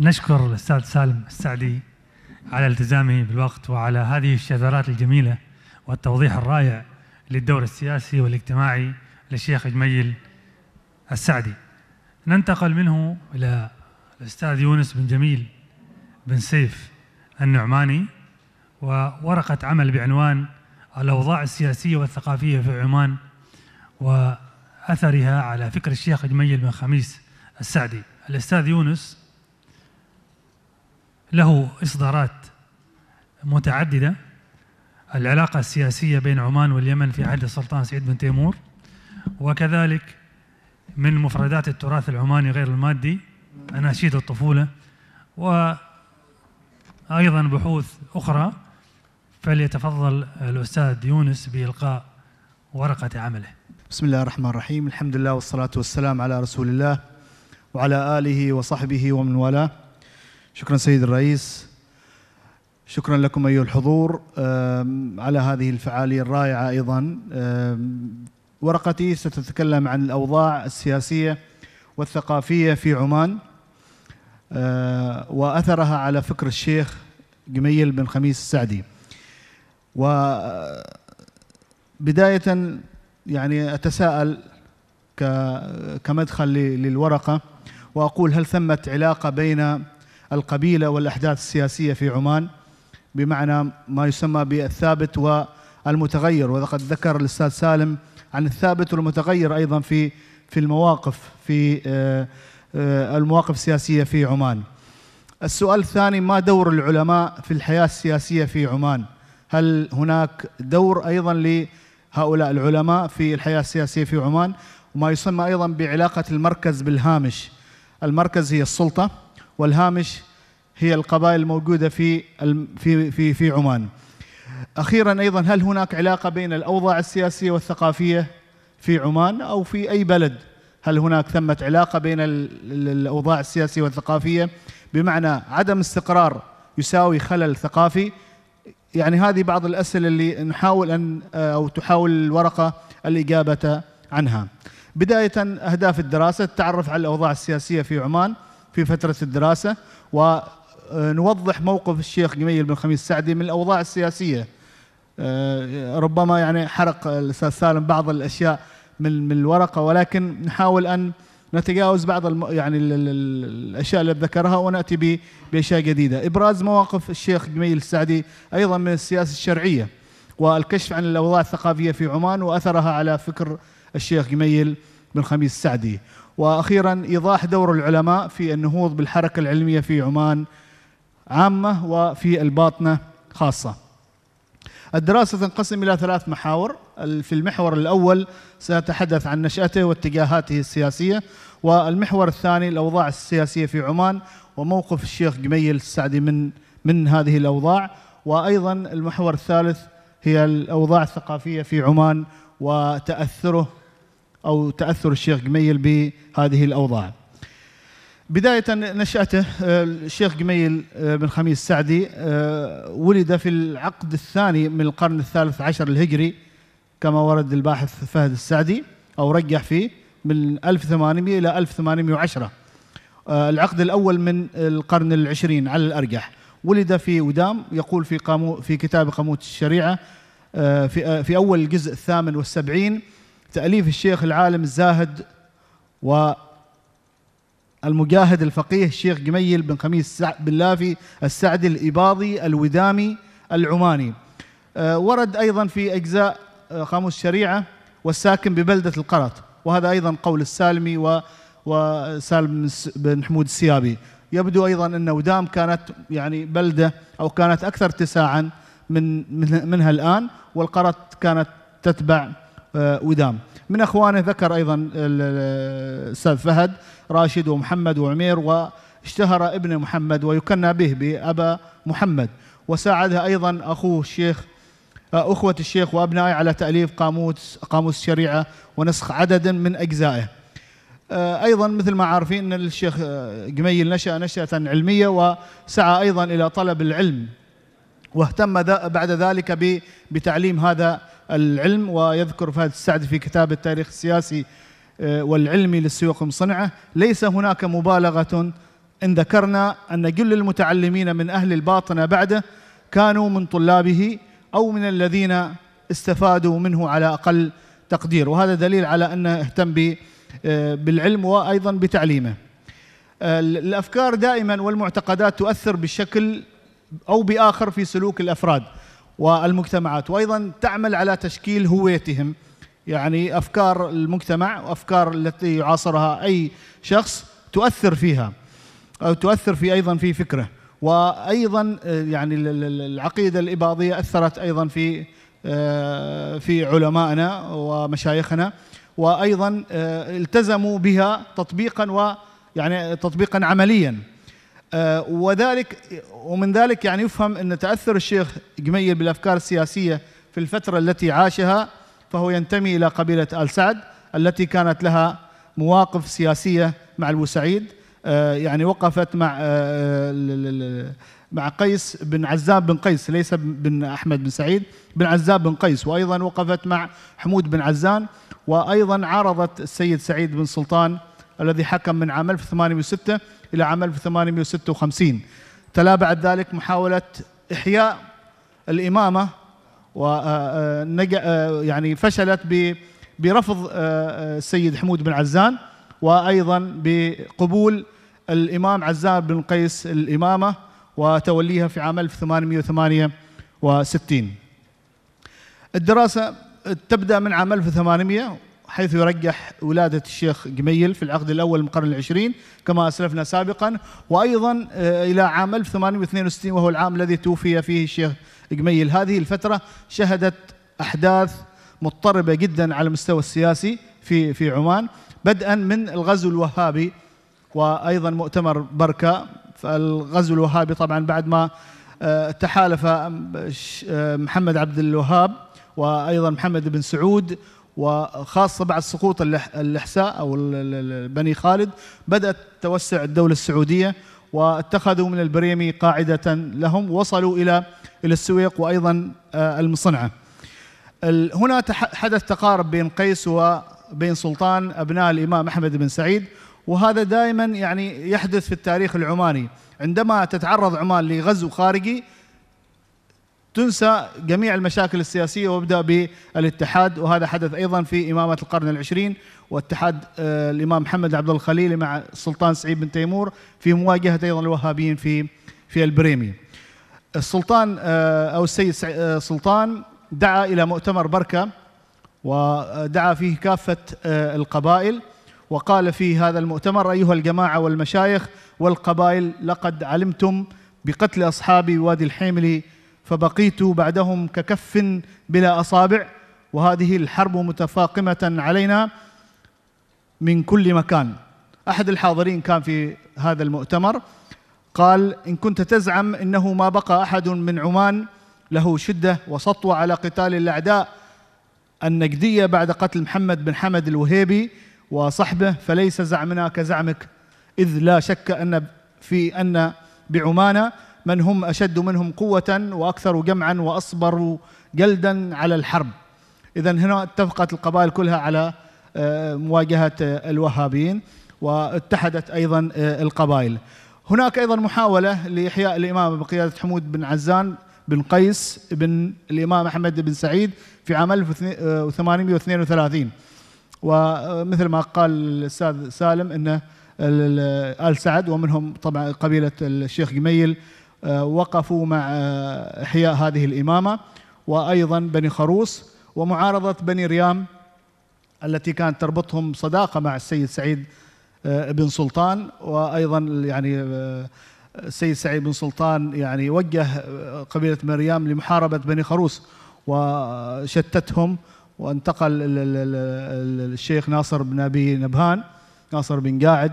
نشكر الأستاذ سالم السعدي على التزامه بالوقت وعلى هذه الشذرات الجميلة والتوضيح الرائع للدور السياسي والاجتماعي للشيخ جميل السعدي ننتقل منه إلى الأستاذ يونس بن جميل بن سيف النعماني وورقة عمل بعنوان الأوضاع السياسية والثقافية في عمان وأثرها على فكر الشيخ جميل بن خميس السعدي الأستاذ يونس له إصدارات متعددة العلاقة السياسية بين عمان واليمن في عهد السلطان سعيد بن تيمور وكذلك من مفردات التراث العماني غير المادي أناشيد الطفولة وأيضا بحوث أخرى فليتفضل الأستاذ يونس بإلقاء ورقة عمله بسم الله الرحمن الرحيم الحمد لله والصلاة والسلام على رسول الله وعلى آله وصحبه ومن والاه شكرا سيد الرئيس شكرا لكم أيها الحضور على هذه الفعالية الرائعة أيضا ورقتي ستتكلم عن الأوضاع السياسية والثقافية في عمان آه، وأثرها على فكر الشيخ جميل بن خميس السعدي وبداية يعني أتساءل كمدخل للورقة وأقول هل ثمة علاقة بين القبيلة والأحداث السياسية في عمان بمعنى ما يسمى بالثابت والمتغير وقد ذكر الأستاذ سالم عن الثابت والمتغير أيضا في في المواقف في آه، آه، المواقف السياسية في عمان السؤال الثاني ما دور العلماء في الحياة السياسية في عمان هل هناك دور أيضا لهؤلاء العلماء في الحياة السياسية في عمان وما يسمى أيضا بعلاقة المركز بالهامش المركز هي السلطة والهامش هي القبائل الموجودة في في في في عمان. أخيرا أيضا هل هناك علاقة بين الأوضاع السياسية والثقافية في عمان أو في أي بلد؟ هل هناك ثمة علاقة بين الأوضاع السياسية والثقافية؟ بمعنى عدم استقرار يساوي خلل ثقافي يعني هذه بعض الأسئلة اللي نحاول أن أو تحاول الورقة الإجابة عنها بداية أهداف الدراسة التعرف على الأوضاع السياسية في عمان في فترة الدراسة ونوضح موقف الشيخ جميل بن خميس السعدي من الأوضاع السياسية آه، ربما يعني حرق الأستاذ سالم بعض الأشياء من من الورقة ولكن نحاول أن نتجاوز بعض الم... يعني ال... ال... الاشياء اللي ذكرها وناتي ب... باشياء جديده، ابراز مواقف الشيخ جميل السعدي ايضا من السياسه الشرعيه والكشف عن الاوضاع الثقافيه في عمان واثرها على فكر الشيخ جميل بن خميس السعدي واخيرا ايضاح دور العلماء في النهوض بالحركه العلميه في عمان عامه وفي الباطنه خاصه. الدراسه تنقسم الى ثلاث محاور، في المحور الاول سنتحدث عن نشاته واتجاهاته السياسيه، والمحور الثاني الاوضاع السياسيه في عمان وموقف الشيخ جميل السعدي من من هذه الاوضاع، وايضا المحور الثالث هي الاوضاع الثقافيه في عمان وتاثره أو تأثر الشيخ قميل بهذه الأوضاع بداية نشأته آه، الشيخ قميل آه، بن خميس السعدي آه، ولد في العقد الثاني من القرن الثالث عشر الهجري كما ورد الباحث فهد السعدي أو رجح فيه من 1800 إلى 1810 العقد الأول من القرن العشرين على الأرجح ولد في ودام يقول في قامو في كتاب قاموس الشريعة في أول الجزء الثامن والسبعين تأليف الشيخ العالم الزاهد والمجاهد الفقيه الشيخ جميل بن خميس بن لافي السعدي الإباضي الودامي العماني آه، ورد أيضا في أجزاء قاموس آه، الشريعة والساكن ببلدة القرط وهذا أيضا قول السالمي و وسالم بن حمود السيابي يبدو أيضا أن ودام كانت يعني بلدة أو كانت أكثر اتساعا من منها الآن والقرط كانت تتبع آه، ودام من اخوانه ذكر ايضا الاستاذ فهد راشد ومحمد وعمير واشتهر ابن محمد ويكنى به بابا محمد وساعده ايضا اخوه الشيخ آه، اخوه الشيخ وابنائه على تاليف قاموس قاموس الشريعه ونسخ عدد من اجزائه. آه، ايضا مثل ما عارفين ان الشيخ قميل نشا نشاه علميه وسعى ايضا الى طلب العلم واهتم بعد ذلك بتعليم هذا العلم ويذكر فهد السعد في كتاب التاريخ السياسي آه، والعلمي للسيوق مصنعة ليس هناك مبالغة إن ذكرنا أن جل المتعلمين من أهل الباطنة بعده كانوا من طلابه أو من الذين استفادوا منه على أقل تقدير وهذا دليل على أنه اهتم آه، بالعلم وأيضا بتعليمه آه، الأفكار دائما والمعتقدات تؤثر بشكل أو بآخر في سلوك الأفراد والمجتمعات وايضا تعمل على تشكيل هويتهم يعني افكار المجتمع وافكار التي يعاصرها اي شخص تؤثر فيها او تؤثر في ايضا في فكره وايضا آه، يعني العقيده الاباضيه اثرت ايضا في آه، في علمائنا ومشايخنا وايضا آه، التزموا بها تطبيقا ويعني تطبيقا عمليا آه، وذلك ومن ذلك يعني يفهم أن تأثر الشيخ جميل بالأفكار السياسية في الفترة التي عاشها فهو ينتمي إلى قبيلة آل سعد التي كانت لها مواقف سياسية مع الوسعيد آه، يعني وقفت مع آه، مع قيس بن عزاب بن قيس ليس بن أحمد بن سعيد بن عزاب بن قيس وأيضا وقفت مع حمود بن عزان وأيضا عارضت السيد سعيد بن سلطان الذي حكم من عام 1806 إلى عام 1856 تلا بعد ذلك محاولة إحياء الإمامة ونجع آه، آه، آه، يعني فشلت برفض السيد حمود بن عزان وأيضا بقبول الإمام عزان بن قيس الإمامة وتوليها في عام 1868 الدراسة تبدأ من عام 1800 حيث يرجح ولادة الشيخ قميل في العقد الأول من القرن العشرين كما أسلفنا سابقا وأيضا آه، إلى عام 1862 وهو العام الذي توفي فيه الشيخ قميل هذه الفترة شهدت أحداث مضطربة جدا على المستوى السياسي في في عمان بدءا من الغزو الوهابي وأيضا مؤتمر بركة فالغزو الوهابي طبعا بعد ما آه، تحالف آه، محمد عبد الوهاب وأيضا محمد بن سعود وخاصة بعد سقوط الإحساء أو بني خالد بدأت توسع الدولة السعودية واتخذوا من البريمي قاعدة لهم وصلوا إلى إلى السويق وأيضا آه، المصنعة هنا حدث تقارب بين قيس وبين سلطان أبناء الإمام أحمد بن سعيد وهذا دائما يعني يحدث في التاريخ العماني عندما تتعرض عمان لغزو خارجي تنسى جميع المشاكل السياسية وابدأ بالاتحاد وهذا حدث أيضا في إمامة القرن العشرين واتحاد آه، الإمام محمد عبد الخليل مع السلطان سعيد بن تيمور في مواجهة أيضا الوهابيين في في البريمي السلطان آه، أو السيد آه، سلطان دعا إلى مؤتمر بركة ودعا فيه كافة القبائل وقال في هذا المؤتمر أيها الجماعة والمشايخ والقبائل لقد علمتم بقتل أصحابي وادي الحيملي فبقيت بعدهم ككف بلا اصابع وهذه الحرب متفاقمه علينا من كل مكان احد الحاضرين كان في هذا المؤتمر قال ان كنت تزعم انه ما بقى احد من عمان له شده وسطوه على قتال الاعداء النجديه بعد قتل محمد بن حمد الوهيبي وصحبه فليس زعمنا كزعمك اذ لا شك ان في ان بعمانه من هم أشد منهم قوة وأكثر جمعا وأصبر جلدا على الحرب إذا هنا اتفقت القبائل كلها على آه، مواجهة آه، الوهابيين واتحدت أيضا آه، القبائل هناك أيضا محاولة لإحياء الإمامة بقيادة حمود بن عزان بن قيس بن الإمام أحمد بن سعيد في عام 1832 ومثل ما قال الأستاذ سالم أنه آل سعد ومنهم طبعا قبيلة الشيخ جميل آه، وقفوا مع آه، إحياء هذه الإمامة وأيضا بني خروص ومعارضة بني ريام التي كانت تربطهم صداقة مع السيد سعيد آه، بن سلطان وأيضا يعني السيد سعيد بن سلطان يعني وجه قبيلة مريم لمحاربة بني خروس وشتتهم وانتقل الشيخ ناصر بن أبي نبهان ناصر بن قاعد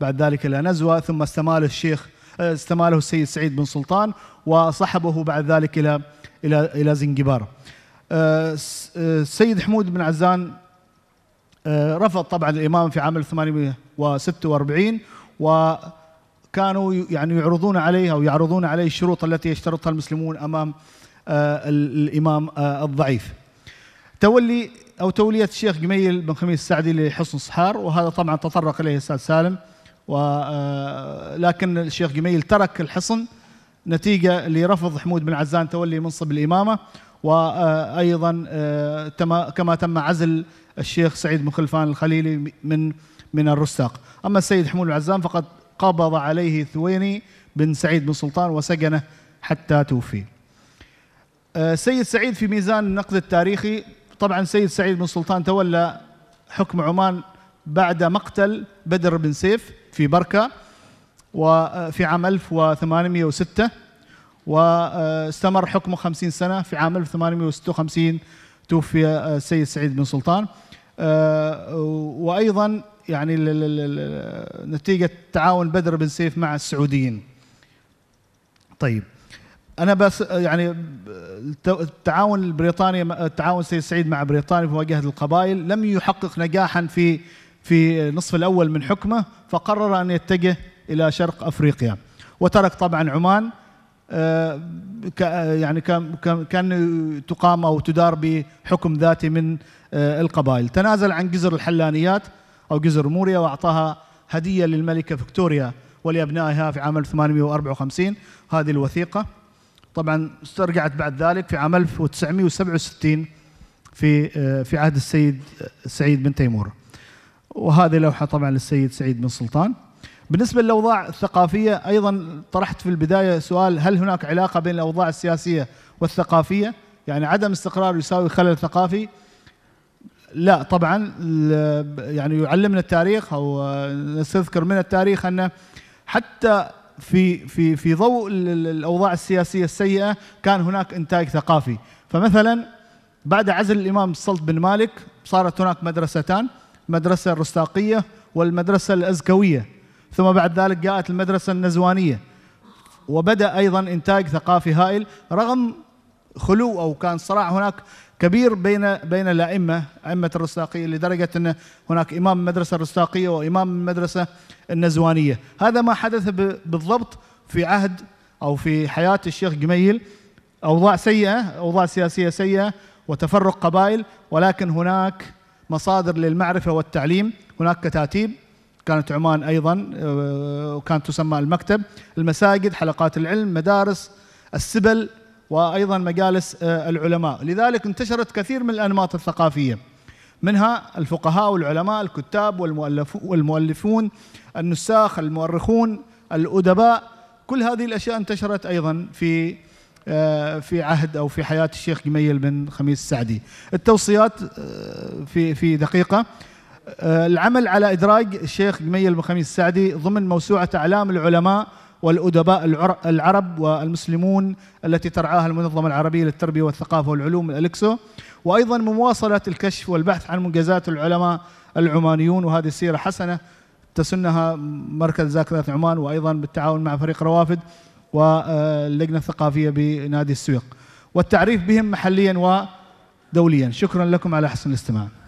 بعد ذلك إلى نزوة ثم استمال الشيخ آه، استماله السيد سعيد بن سلطان وصحبه بعد ذلك إلى إلى إلى زنجبار السيد آه، آه، حمود بن عزان رفض طبعا الإمام في عام 1846 وكانوا يعني يعرضون عليه أو يعرضون عليه الشروط التي يشترطها المسلمون أمام الإمام الضعيف تولي أو تولية الشيخ جميل بن خميس السعدي لحصن صحار وهذا طبعا تطرق إليه الأستاذ سالم ولكن آه، الشيخ جميل ترك الحصن نتيجة لرفض حمود بن عزان تولي منصب الإمامة وأيضا آه، آه، كما تم عزل الشيخ سعيد بن خلفان الخليلي من من الرستاق أما السيد حمود بن عزان فقد قبض عليه ثويني بن سعيد بن سلطان وسجنه حتى توفي سيد سعيد في ميزان النقد التاريخي طبعا سيد سعيد بن سلطان تولى حكم عمان بعد مقتل بدر بن سيف في بركة وفي آه، عام 1806 واستمر حكمه 50 سنة في عام 1856 توفي آه، السيد سعيد بن سلطان آه، وأيضا يعني نتيجة تعاون بدر بن سيف مع السعوديين طيب انا بس يعني التعاون البريطاني التعاون السيد سعيد مع بريطانيا في مواجهه القبائل لم يحقق نجاحا في في النصف الأول من حكمه فقرر أن يتجه إلى شرق أفريقيا وترك طبعا عمان آه، آه، يعني كان تقام أو تدار بحكم ذاتي من آه، القبائل تنازل عن جزر الحلانيات أو جزر موريا وأعطاها هدية للملكة فيكتوريا ولأبنائها في عام 1854 هذه الوثيقة طبعا استرجعت بعد ذلك في عام 1967 في في عهد السيد سعيد بن تيمور وهذه لوحة طبعا للسيد سعيد بن سلطان بالنسبة للأوضاع الثقافية أيضا طرحت في البداية سؤال هل هناك علاقة بين الأوضاع السياسية والثقافية يعني عدم استقرار يساوي خلل ثقافي لا طبعا يعني يعلمنا التاريخ او نستذكر من التاريخ ان حتى في في في ضوء الاوضاع السياسيه السيئه كان هناك انتاج ثقافي فمثلا بعد عزل الامام السلط بن مالك صارت هناك مدرستان المدرسة الرستاقية والمدرسة الأزكوية ثم بعد ذلك جاءت المدرسة النزوانية وبدأ أيضا إنتاج ثقافي هائل رغم خلو أو كان صراع هناك كبير بين بين الأئمة أئمة الرستاقية لدرجة أن هناك إمام المدرسة الرستاقية وإمام المدرسة النزوانية هذا ما حدث بالضبط في عهد أو في حياة الشيخ جميل أوضاع سيئة أوضاع سياسية سيئة وتفرق قبائل ولكن هناك مصادر للمعرفة والتعليم هناك كتاتيب كانت عمان أيضا آه، وكانت تسمى المكتب المساجد حلقات العلم مدارس السبل وأيضا مجالس آه، العلماء لذلك انتشرت كثير من الأنماط الثقافية منها الفقهاء والعلماء الكتاب والمؤلفون النساخ المؤرخون الأدباء كل هذه الأشياء انتشرت أيضا في آه، في عهد او في حياه الشيخ جميل بن خميس السعدي. التوصيات آه، في في دقيقه آه، العمل على ادراج الشيخ جميل بن خميس السعدي ضمن موسوعه اعلام العلماء والادباء العرب والمسلمون التي ترعاها المنظمه العربيه للتربيه والثقافه والعلوم الالكسو وايضا مواصله الكشف والبحث عن منجزات العلماء العمانيون وهذه سيره حسنه تسنها مركز ذاكره عمان وايضا بالتعاون مع فريق روافد واللجنة الثقافية بنادي السويق والتعريف بهم محليا ودوليا شكرا لكم على حسن الاستماع